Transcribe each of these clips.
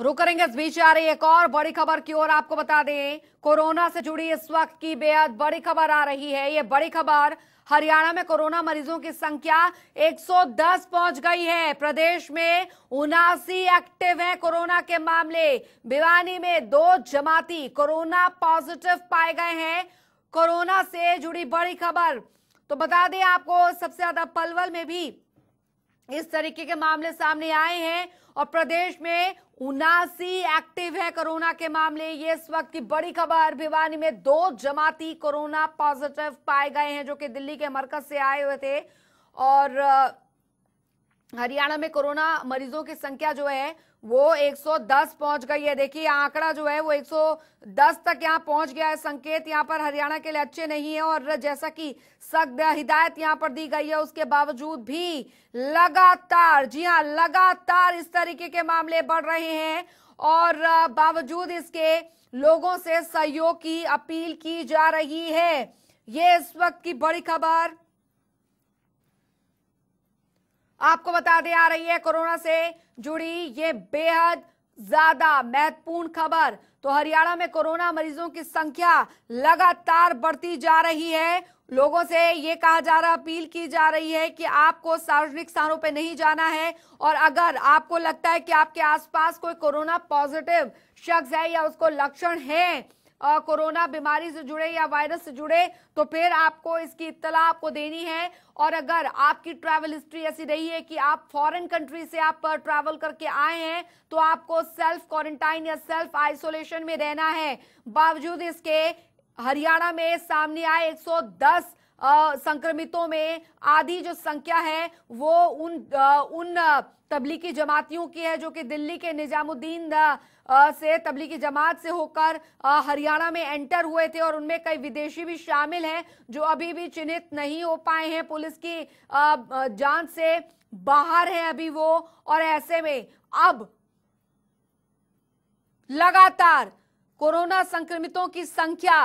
रुक करेंगे इस बीच आ रही एक और बड़ी खबर की ओर आपको बता दें कोरोना से जुड़ी इस वक्त की बेहद बड़ी खबर आ रही है ये बड़ी खबर हरियाणा में कोरोना मरीजों की संख्या 110 पहुंच गई है प्रदेश में उनासी एक्टिव हैं कोरोना के मामले भिवानी में दो जमाती कोरोना पॉजिटिव पाए गए हैं कोरोना से जुड़ी बड़ी खबर तो बता दें आपको सबसे ज्यादा पलवल में भी इस तरीके के मामले सामने आए हैं और प्रदेश में उनासी एक्टिव है कोरोना के मामले ये इस वक्त की बड़ी खबर भिवानी में दो जमाती कोरोना पॉजिटिव पाए गए हैं जो कि दिल्ली के मरकज से आए हुए थे और हरियाणा में कोरोना मरीजों की संख्या जो है वो 110 पहुंच गई है देखिए आंकड़ा जो है वो 110 तक यहाँ पहुंच गया है संकेत यहाँ पर हरियाणा के लिए अच्छे नहीं है और जैसा कि सख्त हिदायत यहाँ पर दी गई है उसके बावजूद भी लगातार जी हाँ लगातार इस तरीके के मामले बढ़ रहे हैं और बावजूद इसके लोगों से सहयोग की अपील की जा रही है ये इस वक्त की बड़ी खबर आपको बता दे आ रही है कोरोना से जुड़ी ये बेहद ज्यादा महत्वपूर्ण खबर तो हरियाणा में कोरोना मरीजों की संख्या लगातार बढ़ती जा रही है लोगों से ये कहा जा रहा अपील की जा रही है कि आपको सार्वजनिक स्थानों पर नहीं जाना है और अगर आपको लगता है कि आपके आसपास कोई कोरोना पॉजिटिव शख्स है या उसको लक्षण है कोरोना बीमारी से जुड़े या वायरस से जुड़े तो फिर आपको इसकी इतला आपको देनी है और अगर आपकी ट्रैवल हिस्ट्री ऐसी रही है कि आप फॉरेन कंट्री से आप ट्रैवल करके आए हैं तो आपको सेल्फ क्वारंटाइन या सेल्फ आइसोलेशन में रहना है बावजूद इसके हरियाणा में सामने आए 110 संक्रमितों में आधी जो संख्या है वो उन आ, उन तबलीगी जमातियों की है जो कि दिल्ली के निजामुद्दीन से तबलीगी जमात से होकर हरियाणा में एंटर हुए थे और उनमें कई विदेशी भी शामिल हैं जो अभी भी चिन्हित नहीं हो पाए हैं पुलिस की जांच से बाहर है अभी वो और ऐसे में अब लगातार कोरोना संक्रमितों की संख्या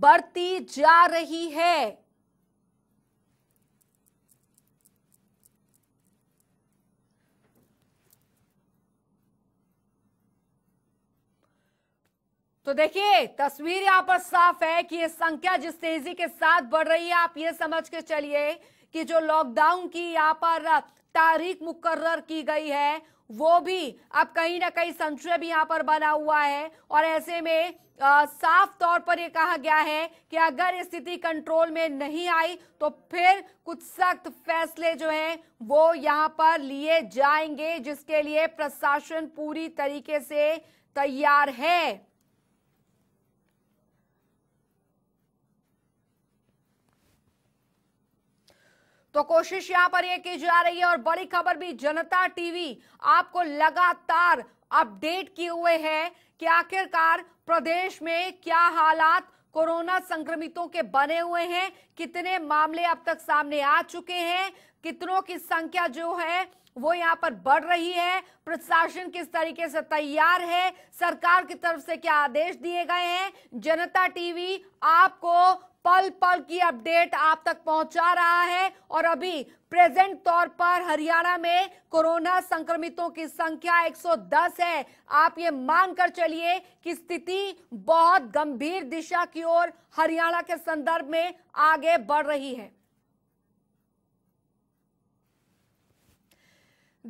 बढ़ती जा रही है तो देखिए तस्वीर यहाँ पर साफ है कि ये संख्या जिस तेजी के साथ बढ़ रही है आप ये समझ के चलिए कि जो लॉकडाउन की यहाँ पर तारीख मुकर्र की गई है वो भी अब कहीं ना कहीं संशय भी यहाँ पर बना हुआ है और ऐसे में आ, साफ तौर पर ये कहा गया है कि अगर स्थिति कंट्रोल में नहीं आई तो फिर कुछ सख्त फैसले जो हैं वो यहाँ पर लिए जाएंगे जिसके लिए प्रशासन पूरी तरीके से तैयार है तो कोशिश यहां पर यह की जा रही है और बड़ी खबर भी जनता टीवी आपको लगातार अपडेट किए हुए है कि आखिरकार प्रदेश में क्या हालात कोरोना संक्रमितों के बने हुए हैं कितने मामले अब तक सामने आ चुके हैं कितनों की संख्या जो है वो यहाँ पर बढ़ रही है प्रशासन किस तरीके से तैयार है सरकार की तरफ से क्या आदेश दिए गए हैं जनता टीवी आपको पल पल की अपडेट आप तक पहुंचा रहा है और अभी प्रेजेंट तौर पर हरियाणा में कोरोना संक्रमितों की संख्या 110 है आप ये मानकर चलिए कि स्थिति बहुत गंभीर दिशा की ओर हरियाणा के संदर्भ में आगे बढ़ रही है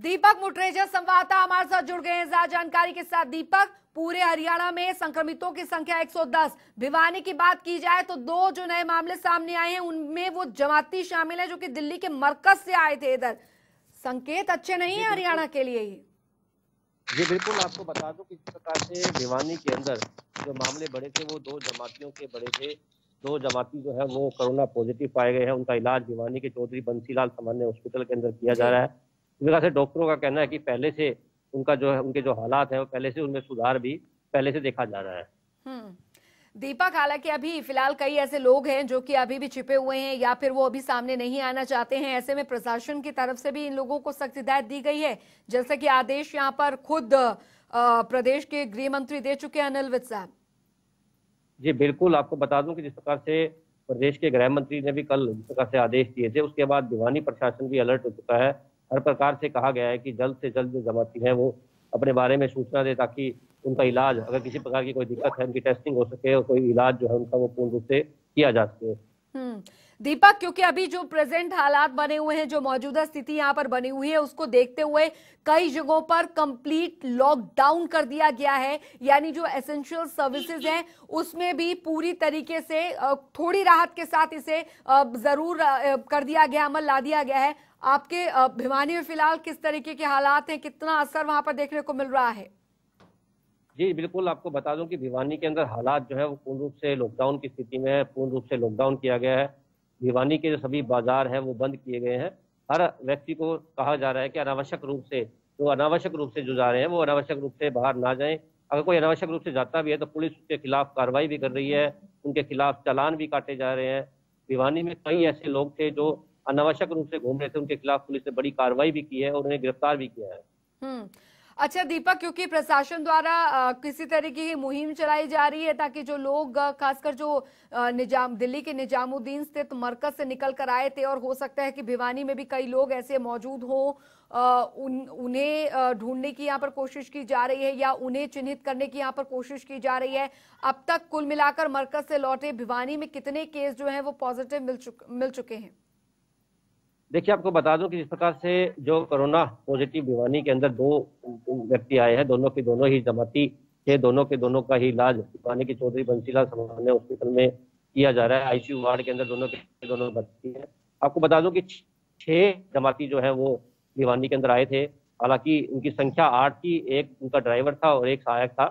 दीपक मुटरेजा संवाददाता हमारे साथ जुड़ गए हैं ज्यादा जानकारी के साथ दीपक पूरे हरियाणा में संक्रमितों की संख्या 110 भिवानी की बात की जाए तो दो जो नए मामले सामने आए हैं उनमें वो जमाती शामिल है जो कि दिल्ली के मरकज से आए थे इधर संकेत अच्छे नहीं है हरियाणा के लिए ही जी बिल्कुल आपको बता दूं किस प्रकार से भिवानी के अंदर जो मामले बढ़े थे वो दो जमातियों के बढ़े थे दो जमाती जो है वो कोरोना पॉजिटिव पाए गए हैं उनका इलाज भिवानी के चौधरी बंसीलाल सामान्य हॉस्पिटल के अंदर किया जा रहा है इस वजह से डॉक्टरों का कहना है कि पहले से उनका जो है उनके जो हालात है वो पहले से उनमें सुधार भी पहले से देखा जा रहा है हम्म। दीपक हालांकि अभी फिलहाल कई ऐसे लोग हैं जो कि अभी भी छिपे हुए हैं या फिर वो अभी सामने नहीं आना चाहते हैं ऐसे में प्रशासन की तरफ से भी इन लोगों को सख्त हिदायत दी गई है जैसे कि आदेश यहाँ पर खुद प्रदेश के गृह मंत्री दे चुके हैं अनिल विज साहब जी बिल्कुल आपको बता दूं कि जिस प्रकार से प्रदेश के गृह मंत्री ने भी कल जिस प्रकार से आदेश दिए थे उसके बाद दीवानी प्रशासन भी अलर्ट हो चुका है हर प्रकार से कहा गया है कि जल्द से जल्द जो जमाती है वो अपने बारे में सूचना दे ताकि उनका इलाज अगर किसी प्रकार की कोई दिक्कत है उनकी टेस्टिंग हो सके और कोई इलाज जो है उनका वो पूर्ण रूप से किया जा सके हम्म, दीपक क्योंकि अभी जो प्रेजेंट हालात बने हुए हैं जो मौजूदा स्थिति यहाँ पर बनी हुई है उसको देखते हुए कई जगहों पर कंप्लीट लॉकडाउन कर दिया गया है यानी जो एसेंशियल सर्विसेज हैं उसमें भी पूरी तरीके से थोड़ी राहत के साथ इसे जरूर कर दिया गया अमल ला दिया गया है आपके भिवानी में फिलहाल किस तरीके के हालात हैं कितना असर वहां पर देखने को मिल रहा है जी बिल्कुल आपको बता दूं कि भिवानी के अंदर हालात जो है वो पूर्ण रूप से लॉकडाउन की स्थिति में है पूर्ण रूप से लॉकडाउन किया गया है भिवानी के जो सभी बाजार हैं वो बंद किए गए हैं हर व्यक्ति को कहा जा रहा है कि अनावश्यक रूप से जो तो अनावश्यक रूप से जो जा रहे हैं वो अनावश्यक रूप से बाहर ना जाए अगर कोई अनावश्यक रूप से जाता भी है तो पुलिस उसके खिलाफ कार्रवाई भी कर रही है उनके खिलाफ चालान भी काटे जा रहे हैं भिवानी में कई हम्म। ऐसे लोग थे जो अनावश्यक रूप से घूम रहे थे उनके खिलाफ पुलिस ने बड़ी कार्रवाई भी की है और उन्हें गिरफ्तार भी किया है हम्म। अच्छा दीपक क्योंकि प्रशासन द्वारा किसी तरीके की मुहिम चलाई जा रही है ताकि जो लोग खासकर जो निजाम दिल्ली के निजामुद्दीन स्थित मरकज से निकल कर आए थे और हो सकता है कि भिवानी में भी कई लोग ऐसे मौजूद हों उन उन्हें ढूंढने की यहाँ पर कोशिश की जा रही है या उन्हें चिन्हित करने की यहाँ पर कोशिश की जा रही है अब तक कुल मिलाकर मरकज से लौटे भिवानी में कितने केस जो है वो पॉजिटिव मिल चुके मिल चुके हैं देखिए आपको बता दूं कि जिस प्रकार से जो कोरोना पॉजिटिव भिवानी के अंदर दो व्यक्ति आए हैं दोनों के दोनों ही जमाती थे दोनों के दोनों का ही इलाज भिवानी की चौधरी बंसीलाल सामान्य हॉस्पिटल में किया जा रहा है आईसीयू वार्ड के अंदर दोनों के दोनों बच्ची है आपको बता दूं कि छह जमाती जो है वो भिवानी के अंदर आए थे हालांकि उनकी संख्या आठ थी एक उनका ड्राइवर था और एक सहायक था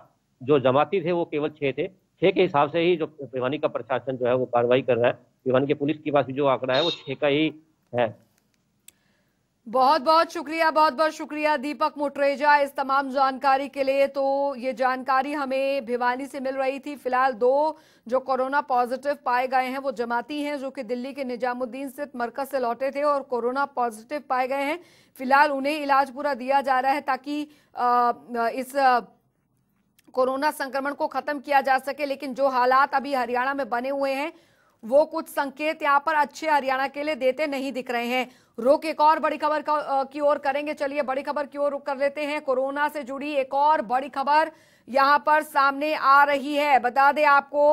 जो जमाती थे वो केवल छह थे छह के हिसाब से ही जो भिवानी का प्रशासन जो है वो कार्रवाई कर रहा है भिवानी के पुलिस के पास भी जो आंकड़ा है वो छह का ही है बहुत बहुत शुक्रिया बहुत बहुत शुक्रिया दीपक मोटरेजा इस तमाम जानकारी के लिए तो ये जानकारी हमें भिवानी से मिल रही थी फिलहाल दो जो कोरोना पॉजिटिव पाए गए हैं वो जमाती हैं जो कि दिल्ली के निजामुद्दीन स्थित मरकज से लौटे थे और कोरोना पॉजिटिव पाए गए हैं फिलहाल उन्हें इलाज पूरा दिया जा रहा है ताकि इस कोरोना संक्रमण को खत्म किया जा सके लेकिन जो हालात अभी हरियाणा में बने हुए हैं वो कुछ संकेत यहाँ पर अच्छे हरियाणा के लिए देते नहीं दिख रहे हैं रुक एक और बड़ी खबर की ओर करेंगे चलिए बड़ी खबर की ओर रुक कर लेते हैं कोरोना से जुड़ी एक और बड़ी खबर यहाँ पर सामने आ रही है बता दे आपको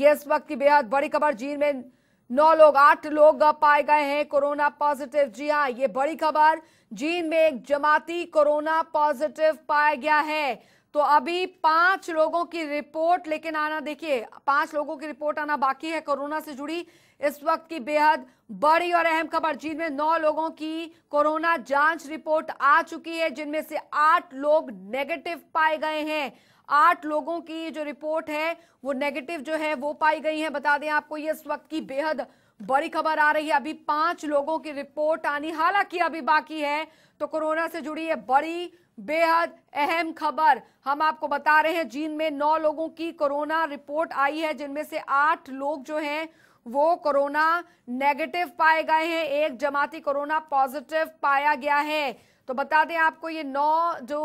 ये इस वक्त की बेहद बड़ी खबर जीन में नौ लोग आठ लोग पाए गए हैं कोरोना पॉजिटिव जी हाँ ये बड़ी खबर जीन में एक जमाती कोरोना पॉजिटिव पाया गया है तो अभी पांच लोगों की रिपोर्ट लेकिन आना देखिए पांच लोगों की रिपोर्ट आना बाकी है कोरोना से जुड़ी इस वक्त की बेहद बड़ी और अहम खबर जिनमें में नौ लोगों की कोरोना जांच रिपोर्ट आ चुकी है जिनमें से आठ लोग नेगेटिव पाए गए हैं आठ लोगों की जो रिपोर्ट है वो नेगेटिव जो है वो पाई गई है बता दें आपको ये इस वक्त की बेहद बड़ी खबर आ रही है अभी पांच लोगों की रिपोर्ट आनी हालांकि अभी बाकी है तो कोरोना से जुड़ी है बड़ी बेहद अहम खबर हम आपको बता रहे हैं जीन में नौ लोगों की कोरोना रिपोर्ट आई है जिनमें से आठ लोग जो हैं वो कोरोना नेगेटिव पाए गए हैं एक जमाती कोरोना पॉजिटिव पाया गया है तो बता दें आपको ये नौ जो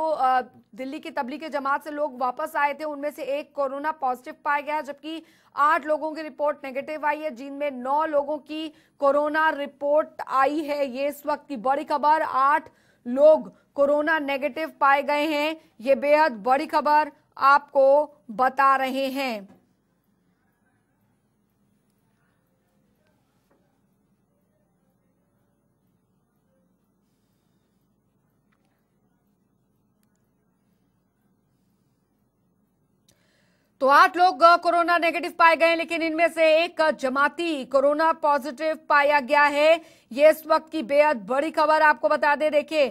दिल्ली की तबलीगी जमात से लोग वापस आए थे उनमें से एक कोरोना पॉजिटिव पाया गया जबकि आठ लोगों की रिपोर्ट नेगेटिव आई है जिनमें नौ लोगों की कोरोना रिपोर्ट आई है ये इस वक्त की बड़ी खबर आठ लोग कोरोना नेगेटिव पाए गए हैं ये बेहद बड़ी खबर आपको बता रहे हैं तो आठ लोग कोरोना नेगेटिव पाए गए लेकिन इनमें से एक जमाती कोरोना पॉजिटिव पाया गया है ये इस वक्त की बेहद बड़ी खबर आपको बता दें देखिए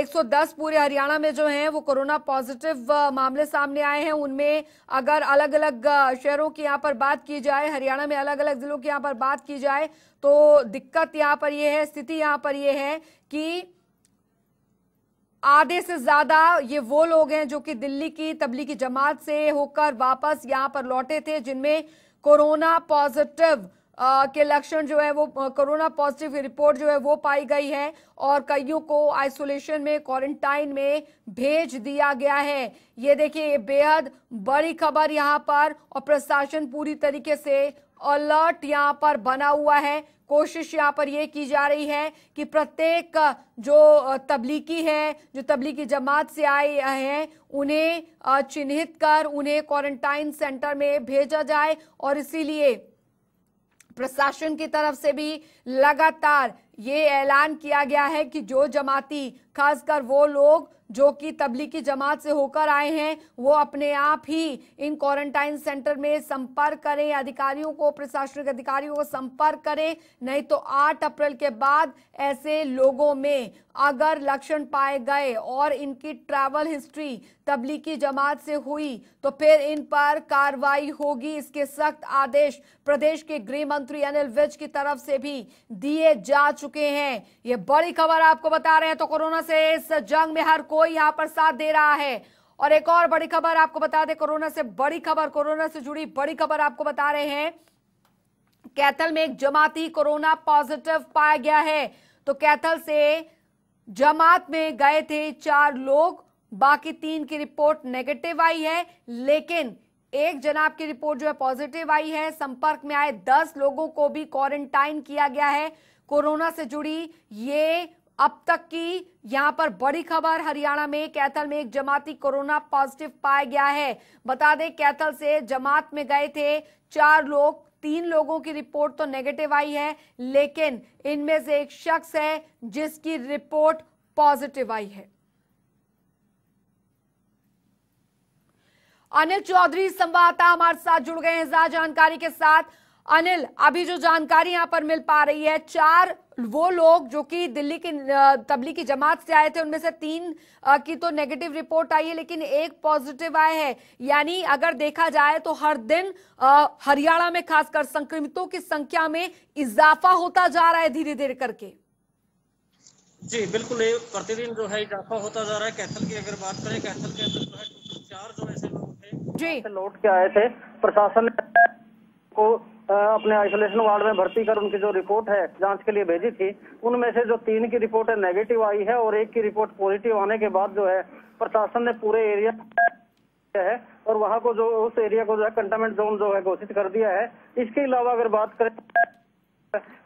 110 पूरे हरियाणा में जो है वो कोरोना पॉजिटिव मामले सामने आए हैं उनमें अगर अलग अलग शहरों की यहाँ पर बात की जाए हरियाणा में अलग अलग जिलों की यहाँ पर बात की जाए तो दिक्कत यहाँ पर ये यह है स्थिति यहाँ पर ये यह है कि आधे से ज्यादा ये वो लोग हैं जो कि दिल्ली की तबलीगी जमात से होकर वापस यहाँ पर लौटे थे जिनमें कोरोना पॉजिटिव के लक्षण जो है वो कोरोना पॉजिटिव की रिपोर्ट जो है वो पाई गई है और कईयों को आइसोलेशन में क्वारंटाइन में भेज दिया गया है ये देखिए ये बेहद बड़ी खबर यहाँ पर और प्रशासन पूरी तरीके से अलर्ट यहाँ पर बना हुआ है कोशिश यहाँ पर यह की जा रही है कि प्रत्येक जो तबलीगी है जो तबलीगी जमात से आए हैं उन्हें चिन्हित कर उन्हें क्वारंटाइन सेंटर में भेजा जाए और इसीलिए प्रशासन की तरफ से भी लगातार ये ऐलान किया गया है कि जो जमाती खासकर वो लोग जो कि तबलीगी जमात से होकर आए हैं वो अपने आप ही इन क्वारंटाइन सेंटर में संपर्क करें अधिकारियों को प्रशासनिक अधिकारियों को संपर्क करें नहीं तो 8 अप्रैल के बाद ऐसे लोगों में अगर लक्षण पाए गए और इनकी ट्रैवल हिस्ट्री तबलीगी जमात से हुई तो फिर इन पर कार्रवाई होगी इसके सख्त आदेश प्रदेश के गृह मंत्री अनिल विज की तरफ से भी दिए जा चुके चुके हैं ये बड़ी खबर आपको बता रहे हैं तो कोरोना से इस जंग में हर कोई यहां पर साथ दे रहा है और एक और बड़ी खबर आपको बता दें कोरोना से बड़ी खबर कोरोना से जुड़ी बड़ी खबर आपको बता रहे हैं कैथल में एक जमाती कोरोना पॉजिटिव पाया गया है तो कैथल से जमात में गए थे चार लोग बाकी तीन की रिपोर्ट नेगेटिव आई है लेकिन एक जनाब की रिपोर्ट जो है पॉजिटिव आई है संपर्क में आए दस लोगों को भी क्वारंटाइन किया गया है कोरोना से जुड़ी ये अब तक की यहां पर बड़ी खबर हरियाणा में कैथल में एक जमाती कोरोना पॉजिटिव पाया गया है बता दें कैथल से जमात में गए थे चार लोग तीन लोगों की रिपोर्ट तो नेगेटिव आई है लेकिन इनमें से एक शख्स है जिसकी रिपोर्ट पॉजिटिव आई है अनिल चौधरी संवाददाता हमारे साथ जुड़ गए हैं जानकारी के साथ अनिल अभी जो जानकारी यहाँ पर मिल पा रही है चार वो लोग जो कि दिल्ली की तबलीगी जमात से आए थे उनमें से तीन की तो नेगेटिव रिपोर्ट आई है लेकिन एक पॉजिटिव आए हैं यानी अगर देखा जाए तो हर दिन हरियाणा में खासकर संक्रमितों की संख्या में इजाफा होता जा रहा है धीरे धीरे करके जी बिल्कुल प्रतिदिन जो है इजाफा होता जा रहा है कैथल की अगर बात करें कैथल के अंदर जो है चार जो ऐसे लोग थे जी लौट के आए थे प्रशासन ने को अपने आइसोलेशन वार्ड में भर्ती कर उनकी जो रिपोर्ट है जांच के लिए भेजी थी उनमें से जो तीन की रिपोर्ट है नेगेटिव आई है और एक की रिपोर्ट पॉजिटिव आने के बाद जो है प्रशासन ने पूरे एरिया है और वहाँ को जो उस एरिया को जो है कंटेनमेंट जोन जो है घोषित कर दिया है इसके अलावा अगर बात करें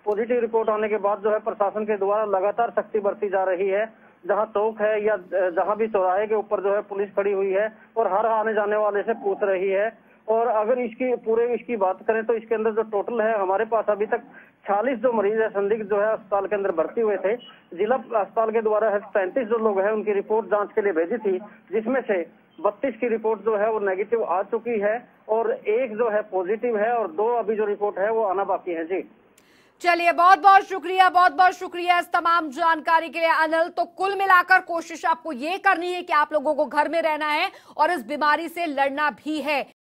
पॉजिटिव रिपोर्ट आने के बाद जो है प्रशासन के द्वारा लगातार सख्ती बरती जा रही है जहाँ चौक है या जहाँ भी चौराहे के ऊपर जो है पुलिस खड़ी हुई है और हर आने जाने वाले से पूछ रही है और अगर इसकी पूरे इसकी बात करें तो इसके अंदर जो टोटल है हमारे पास अभी तक 40 जो मरीज है संदिग्ध जो है अस्पताल के अंदर भर्ती हुए थे जिला अस्पताल के द्वारा पैंतीस जो लोग हैं उनकी रिपोर्ट जांच के लिए भेजी थी जिसमें से बत्तीस की रिपोर्ट जो है वो नेगेटिव आ चुकी है और एक जो है पॉजिटिव है और दो अभी जो रिपोर्ट है वो आना बाकी है जी चलिए बहुत बहुत शुक्रिया बहुत बहुत शुक्रिया इस तमाम जानकारी के लिए अनिल तो कुल मिलाकर कोशिश आपको ये करनी है कि आप लोगों को घर में रहना है और इस बीमारी से लड़ना भी है